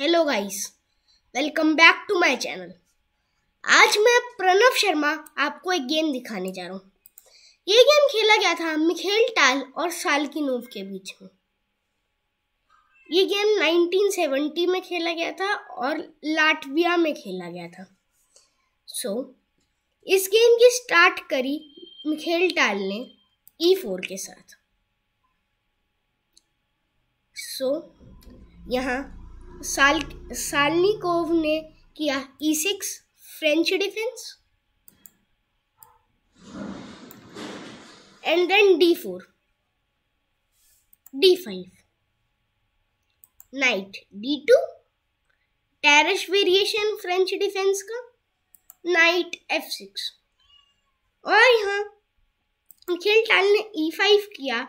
hello guys welcome back to my channel आज मैं प्रणव शर्मा आपको एक गेम दिखाने जा रहा हूँ ये गेम खेला गया था मिखेल टाल और साल की नूव के बीच में ये गेम 1970 में खेला गया था और लाटविया में खेला गया था सो so, इस गेम की स्टार्ट करी मिखेल टाल ने ई e फोर के साथ सो so, यहाँ साल सालनिकोव ने किया E six French defence and then D four D five knight D two Tarrasch variation French defence का नाइट एफ सिक्स और यहाँ खेल टाल ने ई e फाइव किया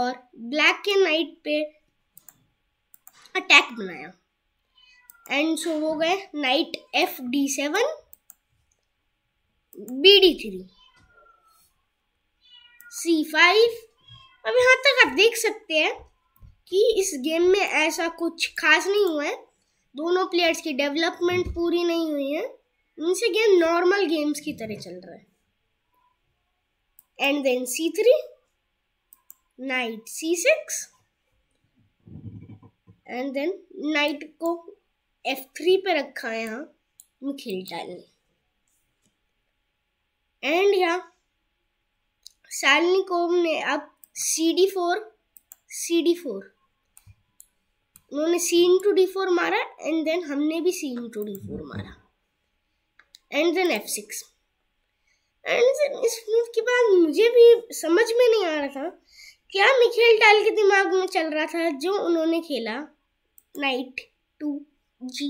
और ब्लैक के नाइट पे अटैक बनाया एंड सो हो गए knight F D seven B D three C five अब यहाँ तक आप देख सकते हैं कि इस गेम में ऐसा कुछ खास नहीं हुआ है दोनों प्लेयर्स की डेवलपमेंट पूरी नहीं हुई है इनसे गेम नॉर्मल गेम्स की तरह चल रहा है and then C three knight C six and then knight को F3 पे रखा है यहाँ मिखिल डालनी एंड यहाँ सैलनिकोव ने अब C D four C D four उन्होंने सीन टू डी फोर मारा एंड देन हमने भी C into D four मारा and then F six and then इस मूव के बाद मुझे भी समझ में नहीं आ रहा था क्या मिखेल टाल के दिमाग में चल रहा था जो उन्होंने खेला नाइट टू जी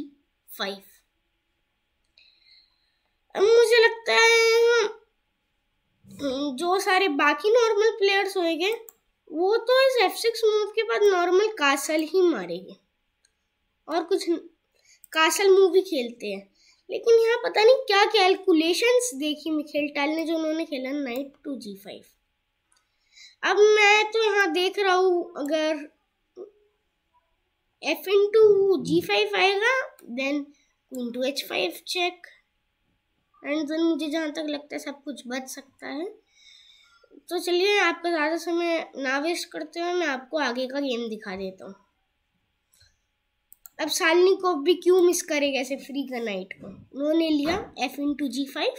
फाइव अब मुझे लगता है जो सारे बाकी नॉर्मल प्लेयर्स होंगे वो तो इस एफ सिक्स मूव के बाद नॉर्मल कासल ही मारेंगे और कुछ कासल मूव भी खेलते हैं लेकिन यहाँ पता नहीं क्या कैलकुलेशंस देखी मिखेल टाल ने जो उन्होंने खेला नाइट टू जी फाइव अब मैं तो यहाँ देख रहा हूँ अगर एफ into जी फाइव आएगा then queen to H five check and then मुझे जहाँ तक लगता है सब कुछ बच सकता है तो चलिए आपका ज़्यादा समय ना वेस्ट करते हुए मैं आपको आगे का गेम दिखा देता हूँ अब सालनी को भी क्यों मिस करे कैसे फ्री का नाइट को उन्होंने लिया F into G five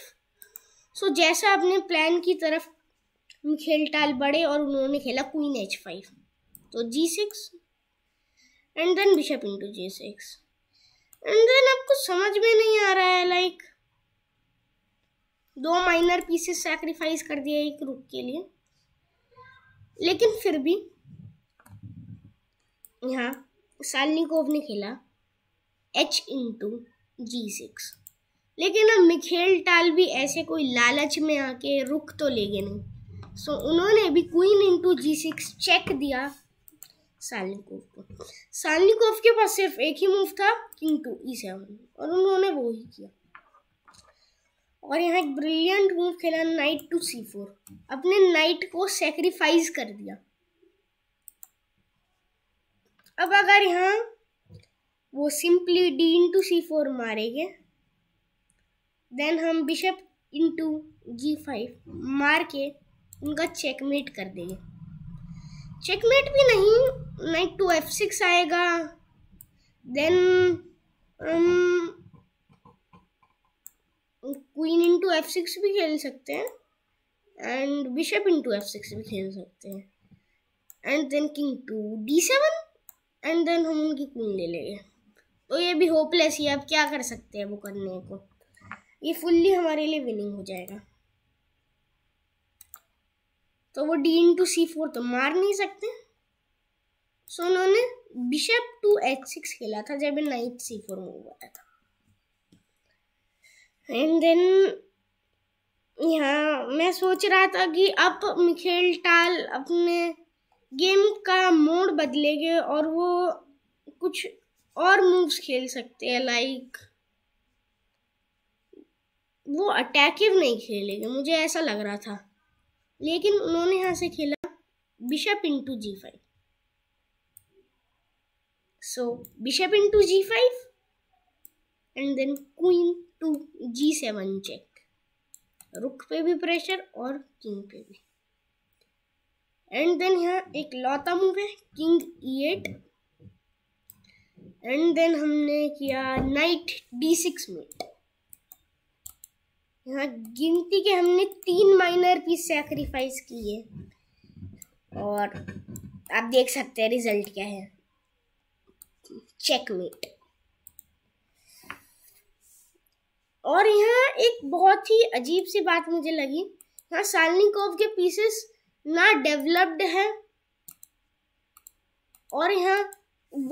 so जैसा अपने प्लान की तरफ खेल टाल बढ़े और उन्होंने खेला क्वीन एच फाइव तो G six and then bishop into G six and then आपको समझ में नहीं आ रहा है लाइक like, दो माइनर पीसेस सेक्रीफाइस कर दिया एक रुक के लिए लेकिन फिर भी यहाँ सालनिकोव ने खेला एच इंटू जी सिक्स लेकिन अब मिखेल टाल भी ऐसे कोई लालच में आके रुक तो ले गए नहीं सो so, उन्होंने भी queen into G six check दिया सैलनिकोव को सैलनिकोव के पास सिर्फ एक ही मूव था किंग टू ई सेवन और उन्होंने वो ही किया और यहाँ एक ब्रिलियंट मूव खेला नाइट टू सी फोर अपने नाइट को सेक्रीफाइस कर दिया अब अगर यहाँ वो simply D into C four मारेंगे देन हम बिशप इंटू जी फाइव मार के उनका चेकमेट कर देंगे चेकमेट भी नहीं नाइट टू एफ सिक्स आएगा then queen into F six भी खेल सकते हैं and bishop into F six भी खेल सकते हैं and then king to D seven and then हम उनकी क्वीन ले लेंगे तो ये भी होपलेस ही है अब क्या कर सकते हैं वो करने को ये फुल्ली हमारे लिए विनिंग हो जाएगा तो वो D into C four तो मार नहीं सकते सो उन्होंने बिशप टू एच सिक्स खेला था जब नाइट सी फोर मूव आया था एंड देन यहाँ मैं सोच रहा था कि अब मिखेल टाल अपने गेम का मोड बदलेंगे और वो कुछ और मूव्स खेल सकते हैं लाइक वो अटैकिव नहीं खेलेंगे मुझे ऐसा लग रहा था लेकिन उन्होंने यहाँ से खेला bishop into G five so bishop into G five and then queen to G seven check rook पे भी प्रेशर और किंग पे भी एंड देन यहाँ एक लौता मूव है king E eight and then हमने किया नाइट डी सिक्स मेट यहाँ गिनती के हमने तीन माइनर पीस सेक्रीफाइस किए और आप देख सकते हैं रिजल्ट क्या है चेकमेट और यहाँ एक बहुत ही अजीब सी बात मुझे लगी यहाँ सालनिकोव के पीसेस ना डेवलप्ड है और यहाँ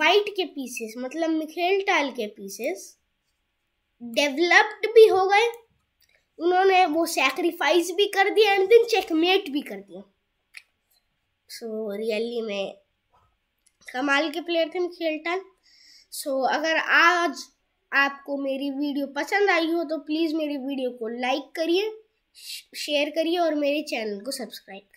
वाइट के पीसेस मतलब मिखेल टाल के पीसेस डेवलप्ड भी हो गए उन्होंने वो सेक्रीफाइस भी कर दिया एंड देन चेकमेट भी कर दिया सो so, रियली में कमाल के प्लेयर थे मिखेल टन सो so, अगर आज आपको मेरी वीडियो पसंद आई हो तो प्लीज़ मेरी वीडियो को लाइक करिए शेयर करिए और मेरे चैनल को सब्सक्राइब